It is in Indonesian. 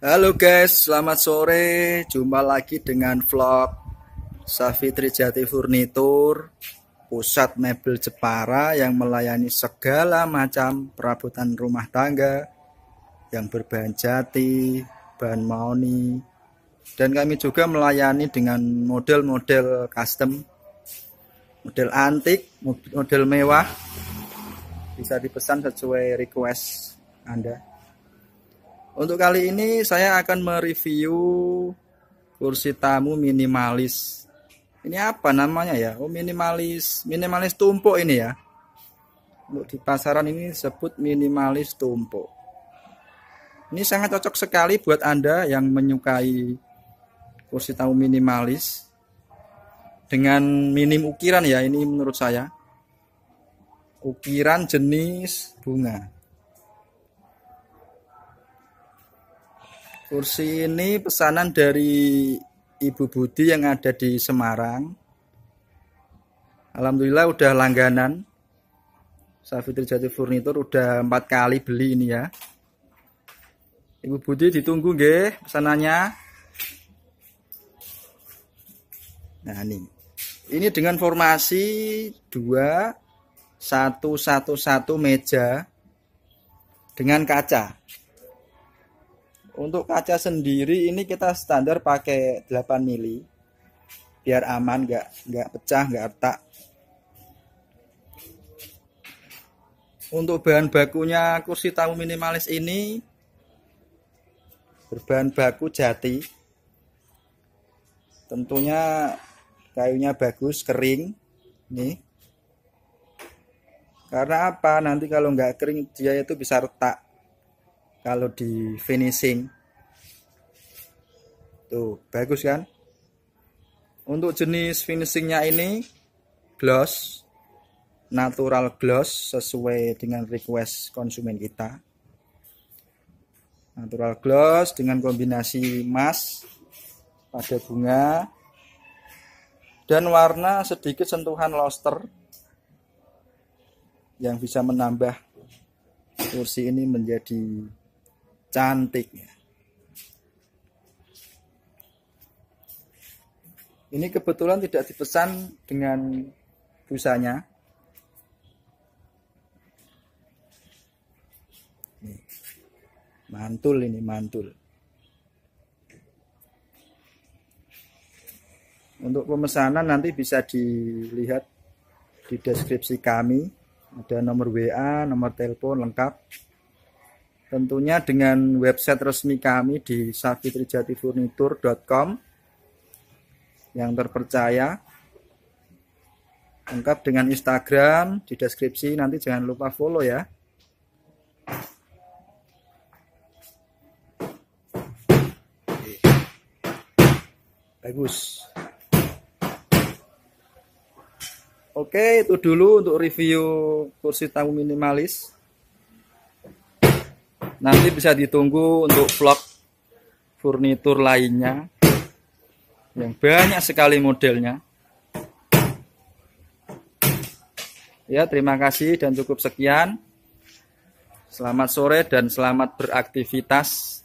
Halo guys, selamat sore. Jumpa lagi dengan vlog Safitri Jati Furnitur, pusat mebel Jepara yang melayani segala macam perabotan rumah tangga yang berbahan jati, bahan mauni, dan kami juga melayani dengan model-model custom, model antik, model mewah, bisa dipesan sesuai request Anda. Untuk kali ini saya akan mereview kursi tamu minimalis. Ini apa namanya ya? Oh minimalis, minimalis tumpuk ini ya. Untuk di pasaran ini sebut minimalis tumpuk. Ini sangat cocok sekali buat Anda yang menyukai kursi tamu minimalis dengan minim ukiran ya ini menurut saya. Ukiran jenis bunga. Kursi ini pesanan dari Ibu Budi yang ada di Semarang. Alhamdulillah udah langganan. Safitri Jati Furnitur udah empat kali beli ini ya. Ibu Budi ditunggu nggih pesanannya. Nah ini. Ini dengan formasi 2 1 1 1 meja dengan kaca. Untuk kaca sendiri ini kita standar pakai 8 mili biar aman nggak nggak pecah nggak retak. Untuk bahan bakunya kursi tamu minimalis ini berbahan baku jati. Tentunya kayunya bagus kering nih. Karena apa? Nanti kalau nggak kering dia itu bisa retak kalau di finishing tuh bagus kan untuk jenis finishingnya ini gloss natural gloss sesuai dengan request konsumen kita natural gloss dengan kombinasi emas pada bunga dan warna sedikit sentuhan luster yang bisa menambah kursi ini menjadi cantiknya. Ini kebetulan tidak dipesan dengan busanya. Mantul ini, mantul. Untuk pemesanan nanti bisa dilihat di deskripsi kami. Ada nomor WA, nomor telepon lengkap. Tentunya dengan website resmi kami di savitrijatiFurnitur.com yang terpercaya. Lengkap dengan Instagram di deskripsi nanti jangan lupa follow ya. Bagus. Oke, itu dulu untuk review kursi tamu minimalis. Nanti bisa ditunggu untuk vlog furnitur lainnya yang banyak sekali modelnya. Ya, terima kasih dan cukup sekian. Selamat sore dan selamat beraktivitas.